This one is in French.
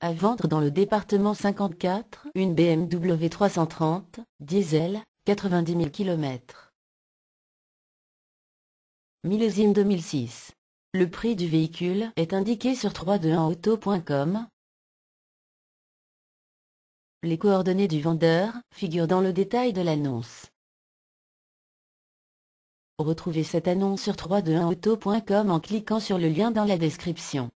À vendre dans le département 54, une BMW 330, diesel, 90 000 km. Millésime 2006. Le prix du véhicule est indiqué sur 321auto.com. Les coordonnées du vendeur figurent dans le détail de l'annonce. Retrouvez cette annonce sur 321auto.com en cliquant sur le lien dans la description.